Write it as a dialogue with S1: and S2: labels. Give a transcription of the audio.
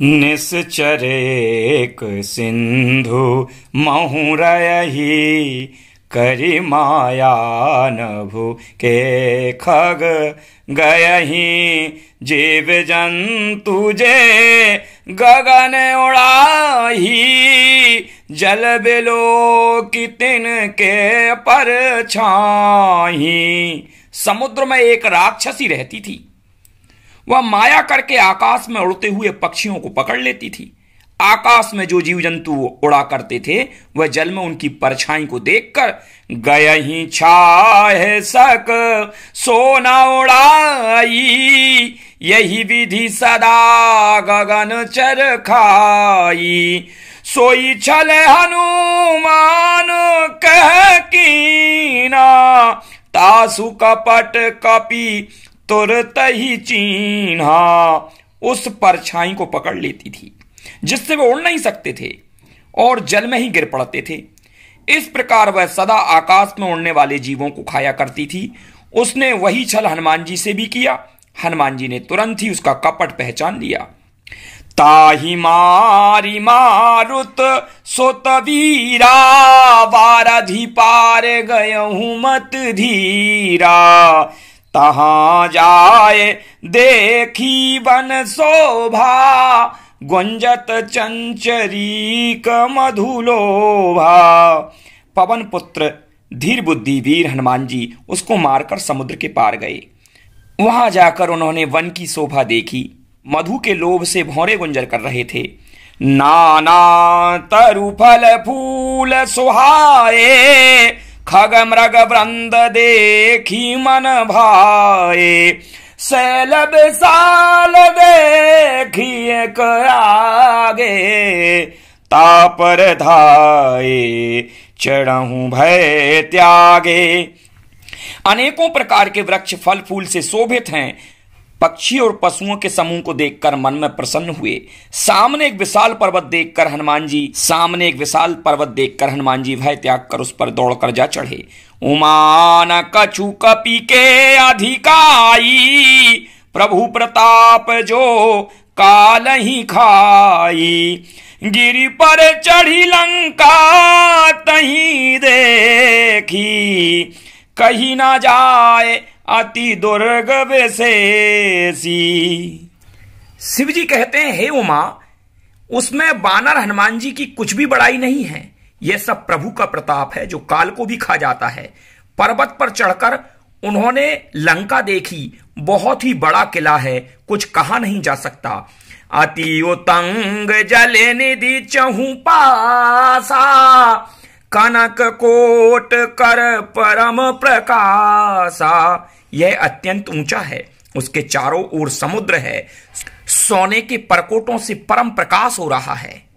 S1: निश्चरेक सिंधु महुरयही करी माया नभु के खग गयही जीव जंतु जे गगन उड़ाही जल बिलो तिन के पर छाही समुद्र में एक राक्षसी रहती थी वह माया करके आकाश में उड़ते हुए पक्षियों को पकड़ लेती थी आकाश में जो जीव जंतु उड़ा करते थे वह जल में उनकी परछाई को देखकर गय ही छा सक सोना उड़ाई यही विधि सदा गगन चर खाई सोई छल हनुमान कह कीना तासु कपट कपी तुरत ही चीना उस परछाई को पकड़ लेती थी जिससे वे उड़ नहीं सकते थे और जल में ही गिर पड़ते थे इस प्रकार वह सदा आकाश में उड़ने वाले जीवों को खाया करती थी उसने वही छल हनुमान जी से भी किया हनुमान जी ने तुरंत ही उसका कपट पहचान लिया ताही मारी मारुत सोत वीरा पार गय मत धीरा तहाँ जाए देखी बन शोभा गुंजत चंचरीक मधुलोभा पवन पुत्र धीर बुद्धि वीर हनुमान जी उसको मारकर समुद्र के पार गए वहां जाकर उन्होंने वन की शोभा देखी मधु के लोभ से भौरे गुंजर कर रहे थे नाना तरु फल फूल सुहाए खग मृग वृंद देखी मन भाए सैलब साल एक आगे तापर धाए चढ़ू भय त्यागे अनेकों प्रकार के वृक्ष फल फूल से शोभित हैं पक्षी और पशुओं के समूह को देखकर मन में प्रसन्न हुए सामने एक विशाल पर्वत देखकर हनुमान जी सामने एक विशाल पर्वत देखकर हनुमान जी भय त्याग कर उस पर दौड़कर जा चढ़े उमान कछु कपी के अधिकाई प्रभु प्रताप जो काल ही खाई गिरी पर चढ़ी लंका तही देखी कहीं ना जाए अति दुर्ग विशेषी शिव जी कहते हैं हे उमा उसमें बानर हनुमान जी की कुछ भी बड़ाई नहीं है यह सब प्रभु का प्रताप है जो काल को भी खा जाता है पर्वत पर चढ़कर उन्होंने लंका देखी बहुत ही बड़ा किला है कुछ कहा नहीं जा सकता अति उतंग जले निधि चहु पासा कनक कोट कर परम प्रकाशा यह अत्यंत ऊंचा है उसके चारों ओर समुद्र है सोने के परकोटों से परम प्रकाश हो रहा है